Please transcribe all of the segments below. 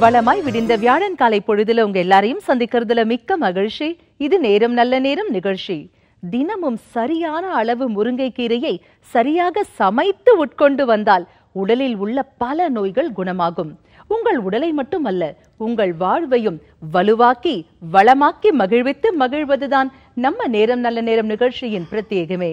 வளமாய் விடிந்த வியாழன் காலை பொழுதுல உங்க எல்லாரையும் சந்திக்கிறதுல மிக்க மகிழ்ச்சி இது நேரம் நல்ல நேரம் நிகழ்ச்சி தினமும் சரியான அளவு கீரையை சரியாக சமைத்து உட்கொண்டு வந்தால் உடலில் உள்ள பல நோய்கள் குணமாகும் உங்கள் உடலை மட்டுமல்ல உங்கள் வாழ்வையும் வலுவாக்கி வளமாக்கி மகிழ்வித்து மகிழ்வதுதான் நம்ம நேரம் நல்ல நேரம் நிகழ்ச்சியின் பிரத்யேகமே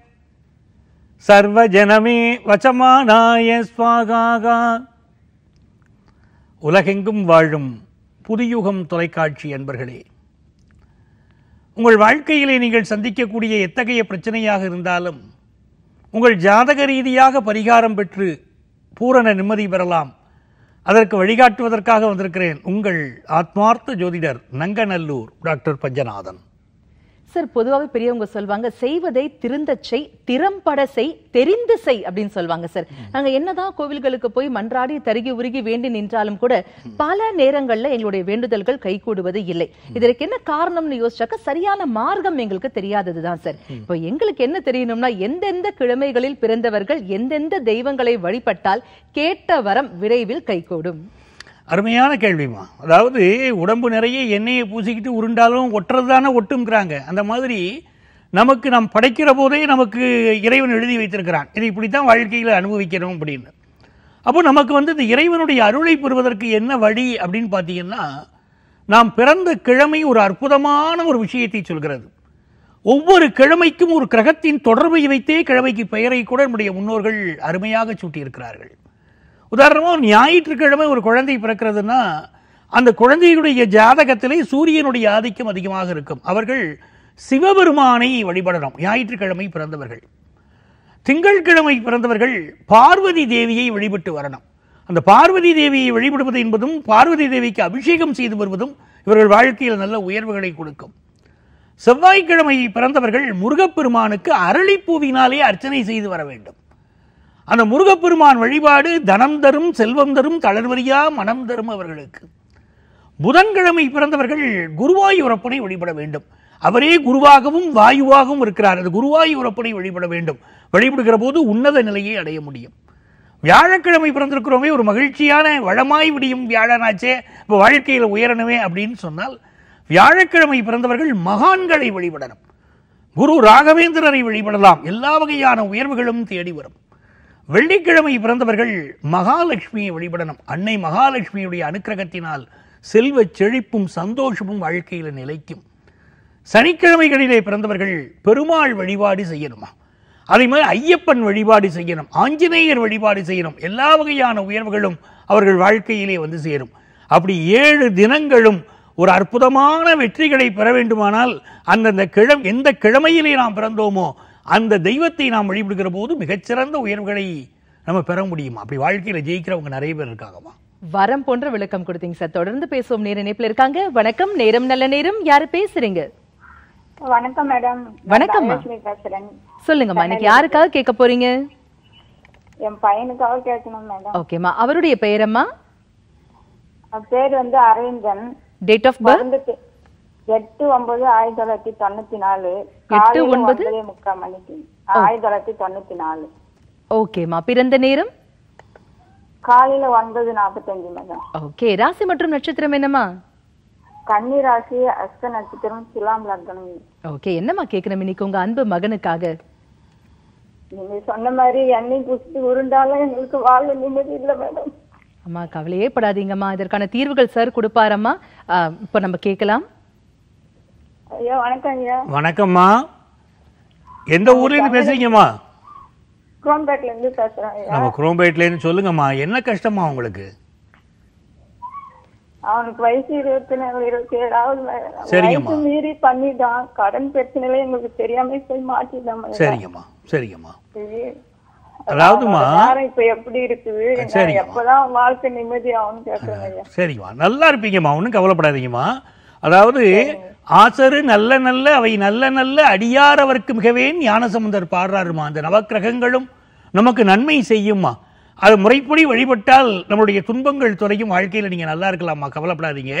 சர்வஜனமே வச்சமானாய ஸ்வாகாகா உலகெங்கும் வாழும் புதியுகம் தொலைக்காட்சி என்பர்களே உங்கள் வாழ்க்கையிலே நீங்கள் சந்திக்கக்கூடிய எத்தகைய பிரச்சனையாக இருந்தாலும் உங்கள் ஜாதக ரீதியாக பரிகாரம் பெற்று பூரண நிம்மதி பெறலாம் அதற்கு வழிகாட்டுவதற்காக வந்திருக்கிறேன் உங்கள் ஆத்மார்த்த ஜோதிடர் நங்கநல்லூர் டாக்டர் பஞ்சநாதன் சார் பொதுவாகவே பெரியவங்க சொல்லுவாங்க செய்வதை திருந்த செய் திறம்பட செய் தெரிந்து செய் அப்படின்னு சொல்லுவாங்க சார் நாங்கள் என்னதான் கோவில்களுக்கு போய் மன்றாடி தருகி உருகி வேண்டி நின்றாலும் கூட பல நேரங்களில் எங்களுடைய வேண்டுதல்கள் கூடுவது இல்லை இதற்கு என்ன காரணம்னு யோசிச்சாக்க சரியான மார்க்கம் எங்களுக்கு தெரியாதது தான் சார் இப்போ எங்களுக்கு என்ன தெரியணும்னா எந்தெந்த கிழமைகளில் பிறந்தவர்கள் எந்தெந்த தெய்வங்களை வழிபட்டால் கேட்ட வரம் விரைவில் கூடும் அருமையான கேள்விமா அதாவது உடம்பு நிறைய எண்ணெயை பூசிக்கிட்டு உருண்டாலும் ஒட்டுறது தானே ஒட்டுங்கிறாங்க அந்த மாதிரி நமக்கு நாம் படைக்கிற போதே நமக்கு இறைவன் எழுதி வைத்திருக்கிறான் இதை இப்படித்தான் வாழ்க்கையில் அனுபவிக்கணும் அப்படின்னு அப்போ நமக்கு வந்து இந்த இறைவனுடைய அருளை பெறுவதற்கு என்ன வழி அப்படின்னு பார்த்தீங்கன்னா நாம் பிறந்த கிழமை ஒரு அற்புதமான ஒரு விஷயத்தை சொல்கிறது ஒவ்வொரு கிழமைக்கும் ஒரு கிரகத்தின் தொடர்பை வைத்தே கிழமைக்கு பெயரை கூட நம்முடைய முன்னோர்கள் அருமையாக சூட்டியிருக்கிறார்கள் உதாரணமாக ஞாயிற்றுக்கிழமை ஒரு குழந்தை பிறக்கிறதுனா அந்த குழந்தையுடைய ஜாதகத்திலே சூரியனுடைய ஆதிக்கம் அதிகமாக இருக்கும் அவர்கள் சிவபெருமானை வழிபடணும் ஞாயிற்றுக்கிழமை பிறந்தவர்கள் திங்கட்கிழமை பிறந்தவர்கள் பார்வதி தேவியை வழிபட்டு வரணும் அந்த பார்வதி தேவியை வழிபடுவது என்பதும் பார்வதி தேவிக்கு அபிஷேகம் செய்து வருவதும் இவர்கள் வாழ்க்கையில் நல்ல உயர்வுகளை கொடுக்கும் செவ்வாய்க்கிழமை பிறந்தவர்கள் முருகப்பெருமானுக்கு அரளிப்பூவினாலே அர்ச்சனை செய்து வர வேண்டும் அந்த முருகப்பெருமான் வழிபாடு தனம் தரும் செல்வம் தரும் தளர்வரியா மனம் தரும் அவர்களுக்கு புதன்கிழமை பிறந்தவர்கள் குருவாயூரப்பனை வழிபட வேண்டும் அவரே குருவாகவும் வாயுவாகவும் இருக்கிறார் அது குருவாயூரப்பனை வழிபட வேண்டும் வழிபடுகிற போது உன்னத நிலையை அடைய முடியும் வியாழக்கிழமை பிறந்திருக்கிறோமே ஒரு மகிழ்ச்சியான வளமாய் விடியும் வியாழனாச்சே இப்போ வாழ்க்கையில் உயரணுமே அப்படின்னு சொன்னால் வியாழக்கிழமை பிறந்தவர்கள் மகான்களை வழிபடணும் குரு ராகவேந்திரரை வழிபடலாம் எல்லா வகையான உயர்வுகளும் தேடி வரும் வெள்ளிக்கிழமை பிறந்தவர்கள் மகாலட்சுமியை வழிபடணும் அன்னை மகாலட்சுமியுடைய அனுக்கிரகத்தினால் செல்வ செழிப்பும் சந்தோஷமும் வாழ்க்கையில் நிலைக்கும் சனிக்கிழமைகளிலே பிறந்தவர்கள் பெருமாள் வழிபாடு செய்யணுமா அதே மாதிரி ஐயப்பன் வழிபாடு செய்யணும் ஆஞ்சநேயர் வழிபாடு செய்யணும் எல்லா வகையான உயர்வுகளும் அவர்கள் வாழ்க்கையிலே வந்து சேரும் அப்படி ஏழு தினங்களும் ஒரு அற்புதமான வெற்றிகளை பெற வேண்டுமானால் அந்தந்த கிழம் எந்த கிழமையிலே நாம் பிறந்தோமோ அந்த தெய்வத்தை நாம் வழிபடுகிற போது மிகச்சிறந்த உயர்வுகளை நம்ம பெற முடியுமா அப்படி வாழ்க்கையில ஜெயிக்கிறவங்க நிறைய பேர் இருக்காங்கம்மா வரம் போன்ற விளக்கம் கொடுத்தீங்க சார் தொடர்ந்து பேசுவோம் நேர இணைப்புல இருக்காங்க வணக்கம் நேரம் நல்ல நேரம் யாரு பேசுறீங்க வணக்கம் மேடம் வணக்கம் சொல்லுங்கம்மா இன்னைக்கு யாருக்காக கேட்க போறீங்க என் பையனுக்காக கேட்கணும் மேடம் ஓகேம்மா அவருடைய பெயரம்மா பேர் வந்து அரவிந்தன் டேட் ஆஃப் பர்த் எட்டு ஒன்பது ஆயிரத்தி தொள்ளாயிரத்தி தொண்ணூத்தி நாலு எட்டு ஒன்பது முக்கால் மணிக்கு ஆயிரத்தி தொள்ளாயிரத்தி தொண்ணூத்தி நாலு ஓகேம்மா பிறந்த நேரம் காலையில ஒன்பது நாற்பத்தஞ்சு மேடம் ஓகே ராசி மற்றும் நட்சத்திரம் என்னமா கன்னி ராசி அஸ்த நட்சத்திரம் துலாம் லக்னம் ஓகே என்னம்மா கேக்குறேன் இன்னைக்கு உங்க அன்பு மகனுக்காக நீங்க சொன்ன மாதிரி எண்ணெய் புஷ்டி உருண்டாலும் எங்களுக்கு வாழ நிம்மதி இல்லை மேடம் அம்மா கவலையே படாதீங்கம்மா இதற்கான தீர்வுகள் சார் கொடுப்பாரம்மா இப்போ நம்ம கேட்கலாம் ஐயா வணக்கம் ஐயா வணக்கம்மா எந்த ஊர்ல இருந்து பேசுறீங்கம்மா குரோம்பேட்ல இருந்து பேசுறேன் நம்ம குரோம்பேட்ல இருந்து சொல்லுங்கம்மா என்ன கஷ்டமா உங்களுக்கு அவனுக்கு வயசு இருபத்தி இருபத்தி ஏழாவது சரிங்கம்மா மீறி பண்ணிட்டான் கடன் பிரச்சனையில எங்களுக்கு தெரியாம போய் மாட்டிட்டான் சரிங்கம்மா சரிங்கம்மா அதாவதுமா இப்ப எப்படி இருக்குது எப்பதான் வாழ்க்கை நிம்மதி ஆகும் சரிங்கம்மா நல்லா இருப்பீங்கம்மா ஒன்னும் கவலைப்படாதீங்கம்மா அதாவது ஆசரு நல்ல நல்ல அவை நல்ல நல்ல அடியார் அவருக்கு மிகவே ஞானசமுந்தர் பாடுறாருமா அந்த நவக்கிரகங்களும் நமக்கு நன்மை செய்யுமா அது முறைப்படி வழிபட்டால் நம்மளுடைய துன்பங்கள் துறையும் வாழ்க்கையில் நீங்கள் நல்லா இருக்கலாமா கவலைப்படாதீங்க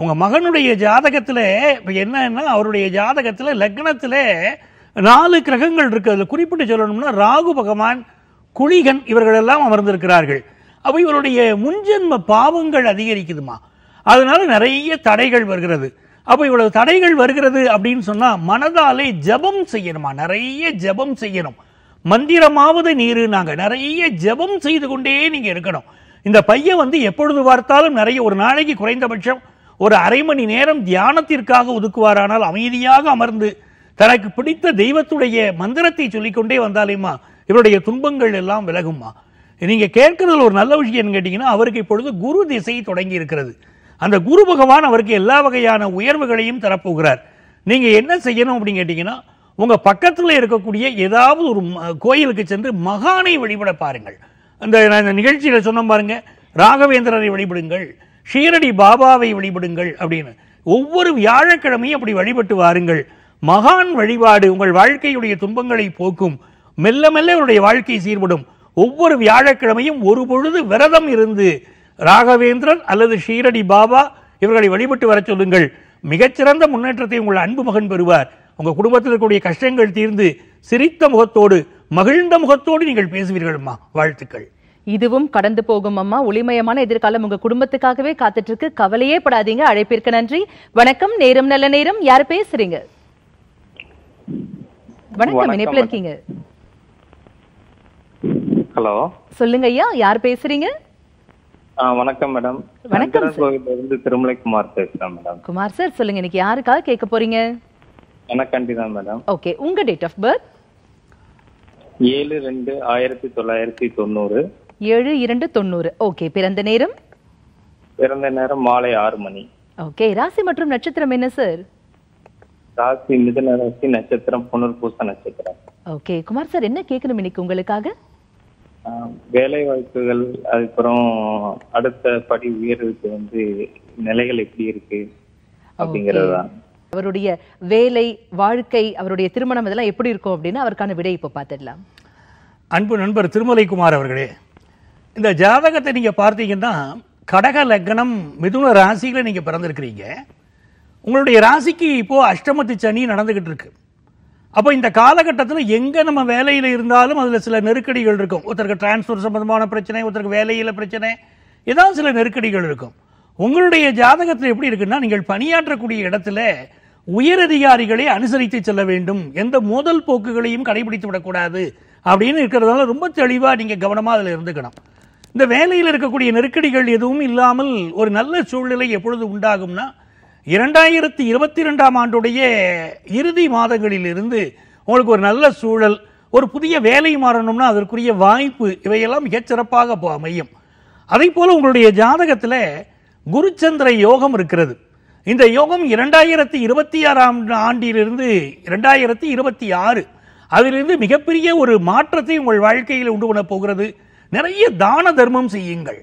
உங்கள் மகனுடைய ஜாதகத்தில் இப்போ என்னன்னா அவருடைய ஜாதகத்தில் லக்னத்தில் நாலு கிரகங்கள் இருக்குது அதில் குறிப்பிட்டு சொல்லணும்னா ராகு பகவான் குளிகன் இவர்களெல்லாம் அமர்ந்திருக்கிறார்கள் அப்போ இவருடைய முன்ஜென்ம பாவங்கள் அதிகரிக்குதுமா அதனால நிறைய தடைகள் வருகிறது அப்போ இவ்வளவு தடைகள் வருகிறது அப்படின்னு சொன்னால் மனதாலே ஜபம் செய்யணுமா நிறைய ஜபம் செய்யணும் மந்திரமாவது நீரு நாங்கள் நிறைய ஜபம் செய்து கொண்டே நீங்கள் இருக்கணும் இந்த பையன் வந்து எப்பொழுது பார்த்தாலும் நிறைய ஒரு நாளைக்கு குறைந்தபட்சம் ஒரு அரை மணி நேரம் தியானத்திற்காக ஒதுக்குவாரானால் அமைதியாக அமர்ந்து தனக்கு பிடித்த தெய்வத்துடைய மந்திரத்தை சொல்லிக்கொண்டே வந்தாலேம்மா இவருடைய துன்பங்கள் எல்லாம் விலகும்மா நீங்கள் கேட்கறதுல ஒரு நல்ல விஷயம் கேட்டீங்கன்னா அவருக்கு இப்பொழுது குரு திசை தொடங்கி இருக்கிறது அந்த குரு பகவான் அவருக்கு எல்லா வகையான உயர்வுகளையும் தரப்போகிறார் நீங்கள் என்ன செய்யணும் அப்படின்னு கேட்டிங்கன்னா உங்கள் பக்கத்தில் இருக்கக்கூடிய ஏதாவது ஒரு கோயிலுக்கு சென்று மகானை வழிபட பாருங்கள் அந்த இந்த நிகழ்ச்சியில் சொன்ன பாருங்க ராகவேந்திரரை வழிபடுங்கள் ஷீரடி பாபாவை வழிபடுங்கள் அப்படின்னு ஒவ்வொரு வியாழக்கிழமையும் அப்படி வழிபட்டு வாருங்கள் மகான் வழிபாடு உங்கள் வாழ்க்கையுடைய துன்பங்களை போக்கும் மெல்ல மெல்ல அவருடைய வாழ்க்கை சீர்படும் ஒவ்வொரு வியாழக்கிழமையும் ஒரு பொழுது விரதம் இருந்து ராகவேந்திரன் அல்லது ஷீரடி பாபா இவர்களை வழிபட்டு வர சொல்லுங்கள் மிகச்சிறந்த முன்னேற்றத்தை உங்கள் அன்பு மகன் பெறுவார் உங்கள் குடும்பத்தில் இருக்கக்கூடிய கஷ்டங்கள் தீர்ந்து சிரித்த முகத்தோடு மகிழ்ந்த முகத்தோடு நீங்கள் அம்மா வாழ்த்துக்கள் இதுவும் கடந்து போகும் அம்மா ஒளிமயமான எதிர்காலம் உங்க குடும்பத்துக்காகவே காத்துட்டு இருக்கு கவலையே படாதீங்க அழைப்பிற்கு நன்றி வணக்கம் நேரம் நல்ல நேரம் யார் பேசுறீங்க வணக்கம் இணைப்புல இருக்கீங்க ஹலோ சொல்லுங்க ஐயா யார் பேசுறீங்க வணக்கம் மேடம் வணக்கம் கோவிலிருந்து திருமலை குமார் பேசுறேன் மேடம் குமார் சார் சொல்லுங்க இன்னைக்கு யாருக்காக கேட்க போறீங்க எனக்காண்டி தான் மேடம் ஓகே உங்க டேட் ஆஃப் பர்த் ஏழு ரெண்டு ஆயிரத்தி தொள்ளாயிரத்தி தொண்ணூறு ஏழு இரண்டு தொண்ணூறு ஓகே பிறந்த நேரம் பிறந்த நேரம் மாலை ஆறு மணி ஓகே ராசி மற்றும் நட்சத்திரம் என்ன சார் ராசி மிதுன ராசி நட்சத்திரம் புனர் புனர்பூச நட்சத்திரம் ஓகே குமார் சார் என்ன கேட்கணும் இன்னைக்கு உங்களுக்காக வேலை வாய்ப்புகள் அதுக்கப்புறம் அடுத்த படி உயர்வுக்கு வந்து நிலைகள் எப்படி இருக்கு அப்படிங்கறதுதான் அவருடைய வேலை வாழ்க்கை அவருடைய திருமணம் இதெல்லாம் எப்படி இருக்கும் அப்படின்னு அவருக்கான விடை இப்போ பார்த்துடலாம் அன்பு நண்பர் திருமலைக்குமார் அவர்களே இந்த ஜாதகத்தை நீங்கள் பார்த்தீங்கன்னா கடக லக்னம் மிதுன ராசியில் நீங்கள் பிறந்திருக்கிறீங்க உங்களுடைய ராசிக்கு இப்போது அஷ்டமத்து சனி நடந்துக்கிட்டு இருக்கு அப்போ இந்த காலகட்டத்தில் எங்கே நம்ம வேலையில் இருந்தாலும் அதில் சில நெருக்கடிகள் இருக்கும் ஒருத்தருக்கு டிரான்ஸ்ஃபர் சம்பந்தமான பிரச்சனை ஒருத்தருக்கு வேலையில் பிரச்சனை ஏதாவது சில நெருக்கடிகள் இருக்கும் உங்களுடைய ஜாதகத்தில் எப்படி இருக்குன்னா நீங்கள் பணியாற்றக்கூடிய இடத்துல உயரதிகாரிகளை அனுசரித்து செல்ல வேண்டும் எந்த மோதல் போக்குகளையும் கடைபிடித்து விடக்கூடாது அப்படின்னு இருக்கிறதால ரொம்ப தெளிவாக நீங்கள் கவனமாக அதில் இருந்துக்கணும் இந்த வேலையில் இருக்கக்கூடிய நெருக்கடிகள் எதுவும் இல்லாமல் ஒரு நல்ல சூழ்நிலை எப்பொழுது உண்டாகும்னா இரண்டாயிரத்தி இருபத்தி ரெண்டாம் ஆண்டுடைய இறுதி மாதங்களிலிருந்து உங்களுக்கு ஒரு நல்ல சூழல் ஒரு புதிய வேலை மாறணும்னா அதற்குரிய வாய்ப்பு இவையெல்லாம் மிகச்சிறப்பாக அமையும் அதே போல உங்களுடைய ஜாதகத்தில் குருச்சந்திர யோகம் இருக்கிறது இந்த யோகம் இரண்டாயிரத்தி இருபத்தி ஆறாம் ஆண்டிலிருந்து இரண்டாயிரத்தி இருபத்தி ஆறு அதிலிருந்து மிகப்பெரிய ஒரு மாற்றத்தை உங்கள் வாழ்க்கையில் உண்டு பண்ண போகிறது நிறைய தான தர்மம் செய்யுங்கள்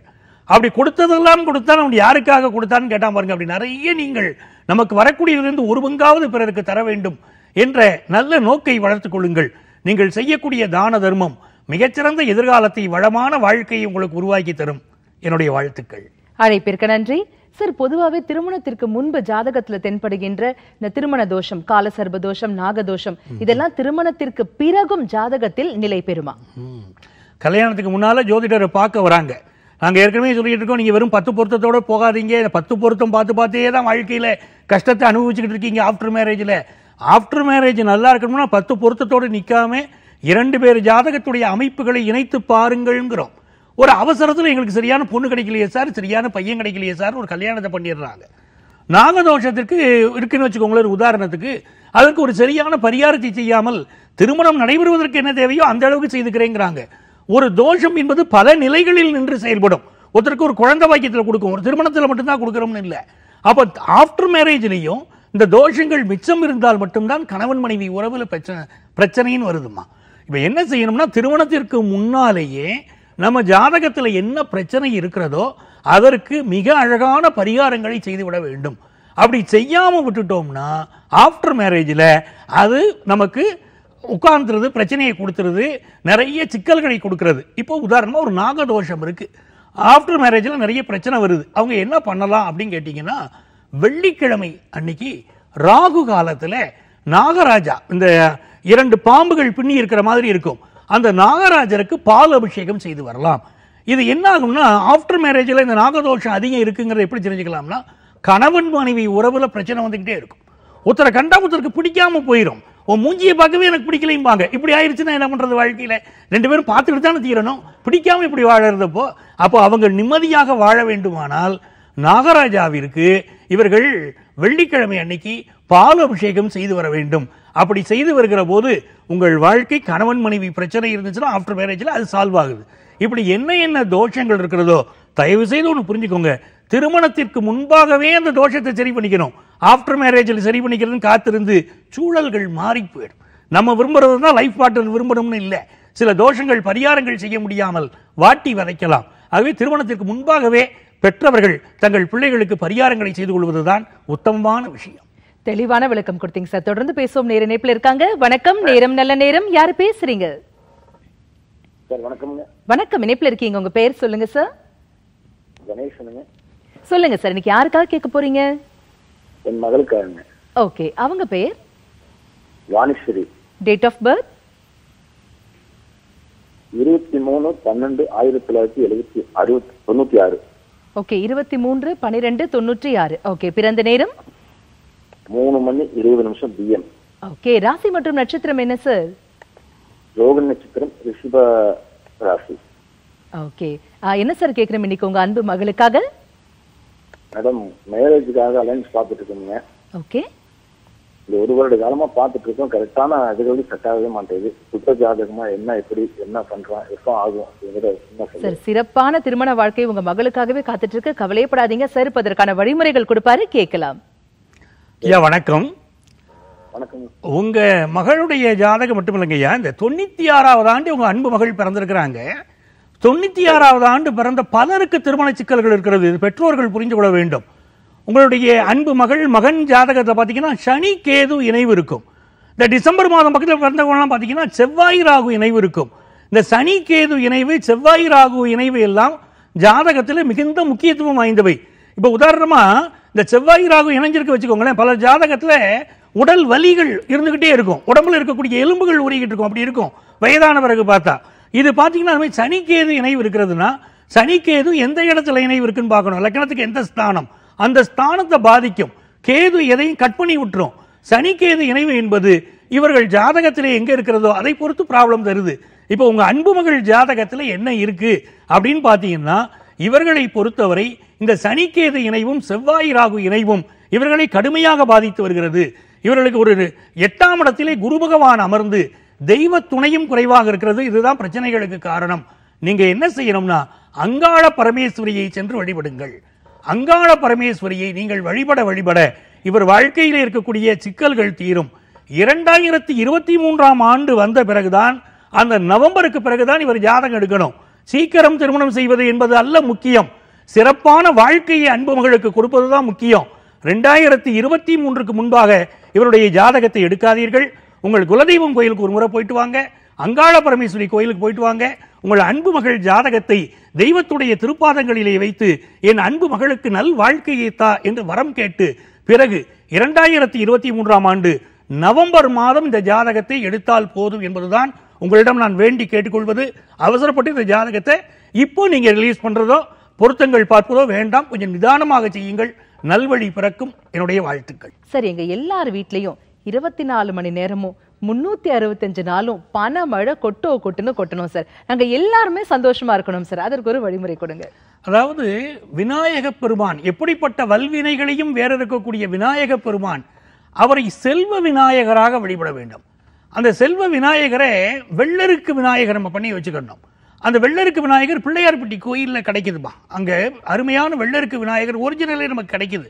அப்படி கொடுத்ததெல்லாம் கொடுத்தான் அவன் யாருக்காக கொடுத்தான்னு கேட்டா பாருங்க அப்படி நிறைய நீங்கள் நமக்கு வரக்கூடியதிலிருந்து ஒரு பங்காவது பிறருக்கு தர வேண்டும் என்ற நல்ல நோக்கை வளர்த்துக் கொள்ளுங்கள் நீங்கள் செய்யக்கூடிய தான தர்மம் மிகச்சிறந்த எதிர்காலத்தை வளமான வாழ்க்கையை உங்களுக்கு உருவாக்கி தரும் என்னுடைய வாழ்த்துக்கள் அழைப்பிற்கு நன்றி சார் பொதுவாகவே திருமணத்திற்கு முன்பு ஜாதகத்துல தென்படுகின்ற இந்த திருமண தோஷம் காலசர்ப தோஷம் நாகதோஷம் இதெல்லாம் திருமணத்திற்கு பிறகும் ஜாதகத்தில் நிலை பெறுமா கல்யாணத்துக்கு முன்னால ஜோதிடரை பார்க்க வராங்க நாங்கள் ஏற்கனவே சொல்லிட்டு இருக்கோம் நீங்கள் வெறும் பத்து பொருத்தத்தோடு போகாதீங்க இந்த பத்து பொருத்தம் பார்த்து பார்த்தே தான் வாழ்க்கையில் கஷ்டத்தை அனுபவிச்சுக்கிட்டு இருக்கீங்க ஆஃப்டர் மேரேஜில் ஆஃப்டர் மேரேஜ் நல்லா இருக்கணும்னா பத்து பொருத்தத்தோடு நிற்காம இரண்டு பேர் ஜாதகத்துடைய அமைப்புகளை இணைத்து பாருங்கள்ங்கிறோம் ஒரு அவசரத்தில் எங்களுக்கு சரியான பொண்ணு கிடைக்கலையே சார் சரியான பையன் கிடைக்கலையே சார் ஒரு கல்யாணத்தை பண்ணிடுறாங்க நாகதோஷத்திற்கு இருக்குன்னு வச்சுக்கோங்களேன் உதாரணத்துக்கு அதற்கு ஒரு சரியான பரிகாரத்தை செய்யாமல் திருமணம் நடைபெறுவதற்கு என்ன தேவையோ அந்த அளவுக்கு செய்துக்கிறேங்கிறாங்க ஒரு தோஷம் என்பது பல நிலைகளில் நின்று செயல்படும் ஒருத்தருக்கு ஒரு குழந்தை வாக்கியத்தில் கொடுக்கும் ஒரு திருமணத்தில் மட்டும்தான் கொடுக்குறோம்னு இல்லை அப்போ ஆஃப்டர் மேரேஜ்லேயும் இந்த தோஷங்கள் மிச்சம் இருந்தால் மட்டும்தான் கணவன் மனைவி உறவில் பிரச்சனை பிரச்சனைன்னு வருதுமா இப்போ என்ன செய்யணும்னா திருமணத்திற்கு முன்னாலேயே நம்ம ஜாதகத்தில் என்ன பிரச்சனை இருக்கிறதோ அதற்கு மிக அழகான பரிகாரங்களை செய்துவிட வேண்டும் அப்படி செய்யாமல் விட்டுட்டோம்னா ஆஃப்டர் மேரேஜில் அது நமக்கு உட்கார்ந்துருது பிரச்சனையை கொடுத்துருது நிறைய சிக்கல்களை கொடுக்கறது இப்போ உதாரணமாக ஒரு நாகதோஷம் இருக்குது ஆஃப்டர் மேரேஜில் நிறைய பிரச்சனை வருது அவங்க என்ன பண்ணலாம் அப்படின்னு கேட்டிங்கன்னா வெள்ளிக்கிழமை அன்னைக்கு ராகு காலத்தில் நாகராஜா இந்த இரண்டு பாம்புகள் பின்னி இருக்கிற மாதிரி இருக்கும் அந்த நாகராஜருக்கு பால் அபிஷேகம் செய்து வரலாம் இது என்ன ஆகும்னா ஆஃப்டர் மேரேஜில் இந்த நாகதோஷம் அதிகம் இருக்குங்கிறத எப்படி தெரிஞ்சுக்கலாம்னா கணவன் மனைவி உறவில் பிரச்சனை வந்துக்கிட்டே இருக்கும் ஒருத்தரை கண்டா ஒருத்தருக்கு பிடிக்காமல் போயிடும் உன் மூஞ்சியை பார்க்கவே எனக்கு பிடிக்கலையும்பாங்க இப்படி ஆயிடுச்சுன்னா என்ன பண்ணுறது வாழ்க்கையில் ரெண்டு பேரும் பார்த்துட்டு தானே தீரணும் பிடிக்காம இப்படி வாழறதப்போ அப்போ அவங்க நிம்மதியாக வாழ வேண்டுமானால் நாகராஜாவிற்கு இவர்கள் வெள்ளிக்கிழமை அன்னைக்கு பால் அபிஷேகம் செய்து வர வேண்டும் அப்படி செய்து வருகிற போது உங்கள் வாழ்க்கை கணவன் மனைவி பிரச்சனை இருந்துச்சுன்னா ஆஃப்டர் மேரேஜில் அது சால்வ் ஆகுது இப்படி என்ன என்ன தோஷங்கள் இருக்கிறதோ தயவு செய்து ஒன்று புரிஞ்சுக்கோங்க திருமணத்திற்கு முன்பாகவே அந்த தோஷத்தை சரி பண்ணிக்கணும் ஆஃப்டர் மேரேஜில் சரி பண்ணிக்கிறது காத்திருந்து சூழல்கள் மாறி போயிடும் நம்ம விரும்புறது தான் லைஃப் பார்ட்னர் விரும்பணும்னு இல்லை சில தோஷங்கள் பரிகாரங்கள் செய்ய முடியாமல் வாட்டி வதைக்கலாம் ஆகவே திருமணத்திற்கு முன்பாகவே பெற்றவர்கள் தங்கள் பிள்ளைகளுக்கு பரிகாரங்களை செய்து கொள்வதுதான் உத்தமமான விஷயம் தெளிவான விளக்கம் கொடுத்தீங்க சார் தொடர்ந்து பேசுவோம் நேர இணைப்பில் இருக்காங்க வணக்கம் நேரம் நல்ல நேரம் யாரு பேசுறீங்க வணக்கம் வணக்கம் இணைப்பில் இருக்கீங்க உங்க பேர் சொல்லுங்க சார் சொல்லுங்க சார் இன்னைக்கு யாருக்காக கேட்க போறீங்க என் மகளுக்காரங்க ஓகே அவங்க பேர் வாணிஸ்வரி டேட் ஆஃப் பர்த் இருபத்தி மூணு பன்னெண்டு ஆயிரத்தி தொள்ளாயிரத்தி எழுபத்தி அறுபத்தி தொண்ணூத்தி ஆறு ஓகே இருபத்தி மூன்று பன்னிரெண்டு தொண்ணூற்றி ஆறு ஓகே பிறந்த நேரம் மூணு மணி இருபது நிமிஷம் பிஎம் ஓகே ராசி மற்றும் நட்சத்திரம் என்ன சார் ரோகன் நட்சத்திரம் ரிஷப ராசி ஓகே என்ன சார் கேட்குறோம் இன்னைக்கு உங்க அன்பு மகளுக்காக மேடம் மேரேஜுக்காக அலைன்ஸ் பார்த்துட்டு இருக்கோங்க ஓகே இந்த ஒரு வருட காலமா பார்த்துட்டு இருக்கோம் கரெக்டான இதுகள் செட் ஆகவே மாட்டேங்குது சுத்த ஜாதகமா என்ன எப்படி என்ன பண்றான் எப்போ ஆகும் சார் சிறப்பான திருமண வாழ்க்கை உங்க மகளுக்காகவே காத்துட்டு இருக்கு கவலையப்படாதீங்க சார் இப்ப அதற்கான வழிமுறைகள் கொடுப்பாரு கேட்கலாம் ஐயா வணக்கம் வணக்கம் உங்க மகளுடைய ஜாதகம் மட்டும் இல்லைங்க ஐயா இந்த தொண்ணூத்தி ஆறாவது ஆண்டு உங்க அன்பு மகள் பிறந்திருக்கிறாங்க தொண்ணூற்றி ஆறாவது ஆண்டு பிறந்த பலருக்கு திருமண சிக்கல்கள் இருக்கிறது இது பெற்றோர்கள் புரிந்து கொள்ள வேண்டும் உங்களுடைய அன்பு மகள் மகன் ஜாதகத்தை பார்த்தீங்கன்னா சனி கேது இணைவு இருக்கும் இந்த டிசம்பர் மாதம் பக்கத்தில் பிறந்தவங்கலாம் பார்த்தீங்கன்னா செவ்வாய் ராகு இணைவு இருக்கும் இந்த சனி கேது இணைவு செவ்வாய் ராகு இணைவு எல்லாம் ஜாதகத்தில் மிகுந்த முக்கியத்துவம் வாய்ந்தவை இப்போ உதாரணமாக இந்த செவ்வாய் ராகு இணைஞ்சிருக்க வச்சுக்கோங்களேன் பல ஜாதகத்தில் உடல் வலிகள் இருந்துக்கிட்டே இருக்கும் உடம்புல இருக்கக்கூடிய எலும்புகள் உருகிட்டு இருக்கும் அப்படி இருக்கும் வயதான பிறகு பார்த்தா இது பார்த்தீங்கன்னா சனிக்கேது இணைவு இருக்கிறதுனா சனிக்கேது எந்த இடத்துல இணைவு இருக்குன்னு பார்க்கணும் லக்கணத்துக்கு எந்த ஸ்தானம் அந்த ஸ்தானத்தை பாதிக்கும் கேது எதையும் கட் பண்ணி விட்டுரும் சனிக்கேது இணைவு என்பது இவர்கள் ஜாதகத்திலே எங்கே இருக்கிறதோ அதை பொறுத்து ப்ராப்ளம் தருது இப்போ உங்கள் அன்பு மகள் ஜாதகத்தில் என்ன இருக்கு அப்படின்னு பார்த்தீங்கன்னா இவர்களை பொறுத்தவரை இந்த சனிக்கேது இணைவும் செவ்வாய் ராகு இணைவும் இவர்களை கடுமையாக பாதித்து வருகிறது இவர்களுக்கு ஒரு எட்டாம் இடத்திலே குரு பகவான் அமர்ந்து தெய்வ துணையும் குறைவாக இருக்கிறது இதுதான் பிரச்சனைகளுக்கு காரணம் நீங்க என்ன செய்யணும்னா அங்காள பரமேஸ்வரியை சென்று வழிபடுங்கள் அங்காள பரமேஸ்வரியை நீங்கள் வழிபட வழிபட இவர் வாழ்க்கையில் இருக்கக்கூடிய சிக்கல்கள் தீரும் இரண்டாயிரத்தி இருபத்தி மூன்றாம் ஆண்டு வந்த பிறகுதான் அந்த நவம்பருக்கு பிறகுதான் இவர் ஜாதகம் எடுக்கணும் சீக்கிரம் திருமணம் செய்வது என்பது அல்ல முக்கியம் சிறப்பான வாழ்க்கையை அன்புமகளுக்கு கொடுப்பதுதான் முக்கியம் இரண்டாயிரத்தி இருபத்தி மூன்றுக்கு முன்பாக இவருடைய ஜாதகத்தை எடுக்காதீர்கள் உங்கள் குலதெய்வம் கோயிலுக்கு ஒரு முறை போயிட்டு வாங்க அங்காள பரமேஸ்வரி கோயிலுக்கு போயிட்டு வாங்க உங்கள் அன்பு மகள் ஜாதகத்தை தெய்வத்துடைய திருப்பாதங்களிலே வைத்து என் அன்பு மகளுக்கு நல் வாழ்க்கையை தா என்று வரம் கேட்டு பிறகு இரண்டாயிரத்தி இருபத்தி மூன்றாம் ஆண்டு நவம்பர் மாதம் இந்த ஜாதகத்தை எடுத்தால் போதும் என்பதுதான் உங்களிடம் நான் வேண்டி கேட்டுக்கொள்வது அவசரப்பட்டு இந்த ஜாதகத்தை இப்போ நீங்க ரிலீஸ் பண்றதோ பொருத்தங்கள் பார்ப்பதோ வேண்டாம் கொஞ்சம் நிதானமாக செய்யுங்கள் நல்வழி பிறக்கும் என்னுடைய வாழ்த்துக்கள் சரி எங்க எல்லார் வீட்லயும் இருபத்தி நாலு மணி நேரமும் முன்னூத்தி அறுபத்தஞ்சு நாளும் பண மழை கொட்டோ கொட்டுன்னு கொட்டணும் சார் நாங்க எல்லாருமே சந்தோஷமா இருக்கணும் சார் அதற்கு ஒரு வழிமுறை கொடுங்க அதாவது விநாயக பெருமான் எப்படிப்பட்ட வல்வினைகளையும் வேற இருக்கக்கூடிய விநாயக பெருமான் அவரை செல்வ விநாயகராக வழிபட வேண்டும் அந்த செல்வ விநாயகரை வெள்ளருக்கு விநாயகர் நம்ம பண்ணி வச்சுக்கணும் அந்த வெள்ளருக்கு விநாயகர் பிள்ளையார்பட்டி கோயிலில் கிடைக்குதுமா அங்கே அருமையான வெள்ளருக்கு விநாயகர் ஒரிஜினலே நமக்கு கிடைக்குது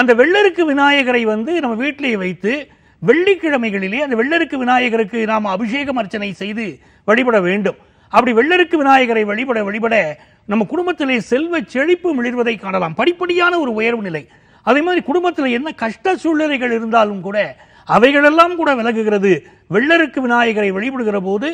அந்த வெள்ளருக்கு விநாயகரை வந்து நம்ம வீட்டிலேயே வைத்து வெள்ளிக்கிழமைகளிலே அந்த வெள்ளருக்கு விநாயகருக்கு நாம் அபிஷேகம் அர்ச்சனை செய்து வழிபட வேண்டும் அப்படி வெள்ளருக்கு விநாயகரை வழிபட வழிபட நம்ம குடும்பத்திலே செல்வ செழிப்பு மிளிர்வதை காணலாம் படிப்படியான ஒரு உயர்வு நிலை அதே மாதிரி குடும்பத்தில் என்ன கஷ்ட சூழ்நிலைகள் இருந்தாலும் கூட அவைகளெல்லாம் கூட விலகுகிறது வெள்ளருக்கு விநாயகரை வழிபடுகிற போது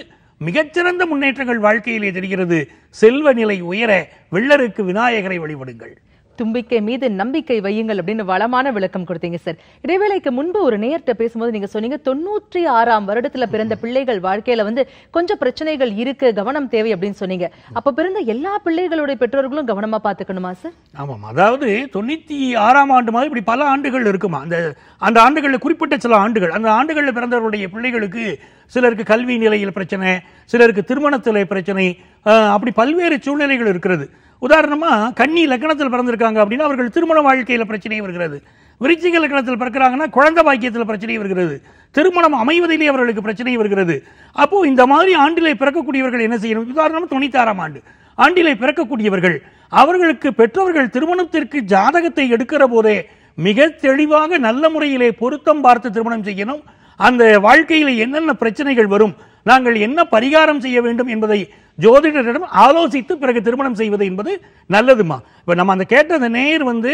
மிகச்சிறந்த முன்னேற்றங்கள் வாழ்க்கையிலே தெரிகிறது செல்வ நிலை உயர வெள்ளருக்கு விநாயகரை வழிபடுங்கள் தும்பிக்கை மீது நம்பிக்கை வையுங்கள் அப்படின்னு வளமான விளக்கம் கொடுத்தீங்க சார் இடைவேளைக்கு முன்பு ஒரு நேர்கிட்ட பேசும்போது நீங்க சொன்னீங்க தொண்ணூற்றி ஆறாம் வருடத்துல பிறந்த பிள்ளைகள் வாழ்க்கையில வந்து கொஞ்சம் பிரச்சனைகள் இருக்கு கவனம் தேவை அப்படின்னு சொன்னீங்க அப்ப பிறந்த எல்லா பிள்ளைகளுடைய பெற்றோர்களும் கவனமா பாத்துக்கணுமா சார் ஆமாம் அதாவது தொண்ணூத்தி ஆறாம் ஆண்டு மாதிரி இப்படி பல ஆண்டுகள் இருக்குமா அந்த அந்த ஆண்டுகளில் குறிப்பிட்ட சில ஆண்டுகள் அந்த ஆண்டுகளில் பிறந்தவருடைய பிள்ளைகளுக்கு சிலருக்கு கல்வி நிலையில் பிரச்சனை சிலருக்கு திருமணத்திலே பிரச்சனை அப்படி பல்வேறு சூழ்நிலைகள் இருக்கிறது உதாரணமாக கன்னி லக்கணத்தில் பிறந்திருக்காங்க அப்படின்னா அவர்கள் திருமண வாழ்க்கையில் பிரச்சனை வருகிறது விருச்சிக லக்கணத்தில் பிறக்கிறாங்கன்னா குழந்தை பாக்கியத்தில் பிரச்சனை வருகிறது திருமணம் அமைவதிலே அவர்களுக்கு பிரச்சனை வருகிறது அப்போது இந்த மாதிரி ஆண்டிலே பிறக்கக்கூடியவர்கள் என்ன செய்யணும் உதாரணம் தொண்ணூத்தாறாம் ஆண்டு ஆண்டிலே பிறக்கக்கூடியவர்கள் அவர்களுக்கு பெற்றோர்கள் திருமணத்திற்கு ஜாதகத்தை எடுக்கிற போதே மிக தெளிவாக நல்ல முறையிலே பொருத்தம் பார்த்து திருமணம் செய்யணும் அந்த வாழ்க்கையில் என்னென்ன பிரச்சனைகள் வரும் நாங்கள் என்ன பரிகாரம் செய்ய வேண்டும் என்பதை ஜோதிடரிடம் ஆலோசித்து பிறகு திருமணம் செய்வது என்பது நல்லதுமா இப்போ நம்ம அந்த கேட்ட அந்த நேயர் வந்து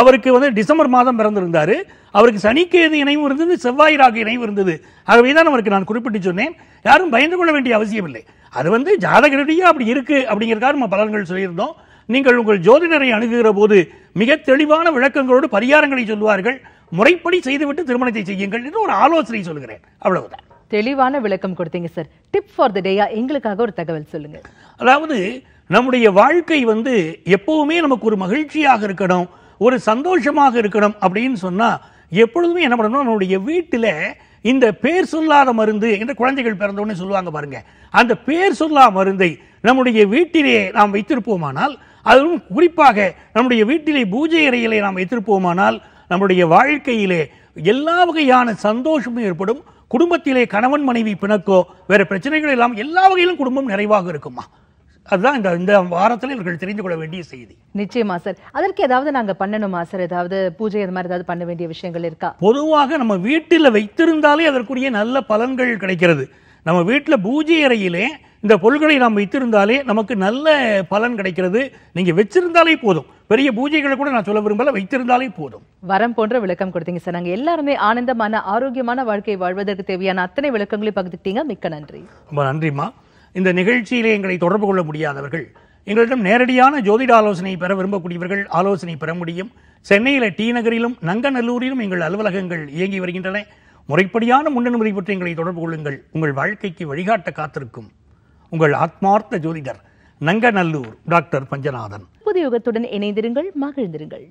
அவருக்கு வந்து டிசம்பர் மாதம் பிறந்திருந்தார் அவருக்கு சனிக்கேது இணைவு இருந்தது செவ்வாய் ராக இணைவு இருந்தது ஆகவே தான் அவருக்கு நான் குறிப்பிட்டு சொன்னேன் யாரும் பயந்து கொள்ள வேண்டிய அவசியம் இல்லை அது வந்து ஜாதகருடைய அப்படி இருக்குது அப்படிங்கிறக்காக நம்ம பலன்கள் சொல்லியிருந்தோம் நீங்கள் உங்கள் ஜோதிடரை அணுகுகிற போது மிக தெளிவான விளக்கங்களோடு பரிகாரங்களை சொல்லுவார்கள் முறைப்படி செய்துவிட்டு திருமணத்தை செய்யுங்கள் என்று ஒரு ஆலோசனை சொல்கிறேன் அவ்வளவுதான் தெளிவான விளக்கம் கொடுத்தீங்க சார் டிப் ஃபார் த டேயா எங்களுக்காக ஒரு தகவல் சொல்லுங்க அதாவது நம்முடைய வாழ்க்கை வந்து எப்பவுமே நமக்கு ஒரு மகிழ்ச்சியாக இருக்கணும் ஒரு சந்தோஷமாக இருக்கணும் அப்படின்னு சொன்னால் எப்பொழுதுமே என்ன பண்ணணும் நம்மளுடைய வீட்டில் இந்த பேர் சொல்லாத மருந்து என்ற குழந்தைகள் பிறந்தவொடனே சொல்லுவாங்க பாருங்க அந்த பேர் சொல்லா மருந்தை நம்முடைய வீட்டிலே நாம் வைத்திருப்போமானால் அதுவும் குறிப்பாக நம்முடைய வீட்டிலே பூஜை அறையிலே நாம் வைத்திருப்போமானால் நம்முடைய வாழ்க்கையிலே எல்லா வகையான சந்தோஷமும் ஏற்படும் குடும்பத்திலே கணவன் மனைவி பிணக்கோ வேறு பிரச்சனைகள் இல்லாமல் எல்லா வகையிலும் குடும்பம் நிறைவாக இருக்குமா அதுதான் இந்த இந்த வாரத்தில் இவர்கள் தெரிந்து கொள்ள வேண்டிய செய்தி நிச்சயமா சார் அதற்கு ஏதாவது நாங்க பண்ணணுமா சார் ஏதாவது பூஜை அது மாதிரி ஏதாவது பண்ண வேண்டிய விஷயங்கள் இருக்கா பொதுவாக நம்ம வீட்டில் வைத்திருந்தாலே அதற்குரிய நல்ல பலன்கள் கிடைக்கிறது நம்ம வீட்டில் பூஜை அறையிலே இந்த பொருள்களை நாம் வைத்திருந்தாலே நமக்கு நல்ல பலன் கிடைக்கிறது நீங்கள் வச்சிருந்தாலே போதும் பெரிய பூஜைகளை கூட நான் சொல்ல விரும்பல வைத்திருந்தாலே போதும் வரம் போன்ற விளக்கம் கொடுத்தீங்க சார் நாங்கள் எல்லாருமே ஆனந்தமான ஆரோக்கியமான வாழ்க்கையை வாழ்வதற்கு தேவையான அத்தனை விளக்கங்களை பகிர்ந்துட்டீங்க மிக்க நன்றி ரொம்ப நன்றிம்மா இந்த நிகழ்ச்சியிலே எங்களை தொடர்பு கொள்ள முடியாதவர்கள் எங்களிடம் நேரடியான ஜோதிட ஆலோசனை பெற விரும்பக்கூடியவர்கள் ஆலோசனை பெற முடியும் சென்னையில் டி நகரிலும் நங்கநல்லூரிலும் எங்கள் அலுவலகங்கள் இயங்கி வருகின்றன முறைப்படியான முன்னணி முறை பற்றி எங்களை தொடர்பு கொள்ளுங்கள் உங்கள் வாழ்க்கைக்கு வழிகாட்ட காத்திருக்கும் உங்கள் ஆத்மார்த்த ஜோதிடர் நங்கநல்லூர் டாக்டர் பஞ்சநாதன் புதிய யுகத்துடன் இணைந்திருங்கள் மகிழ்ந்திருங்கள்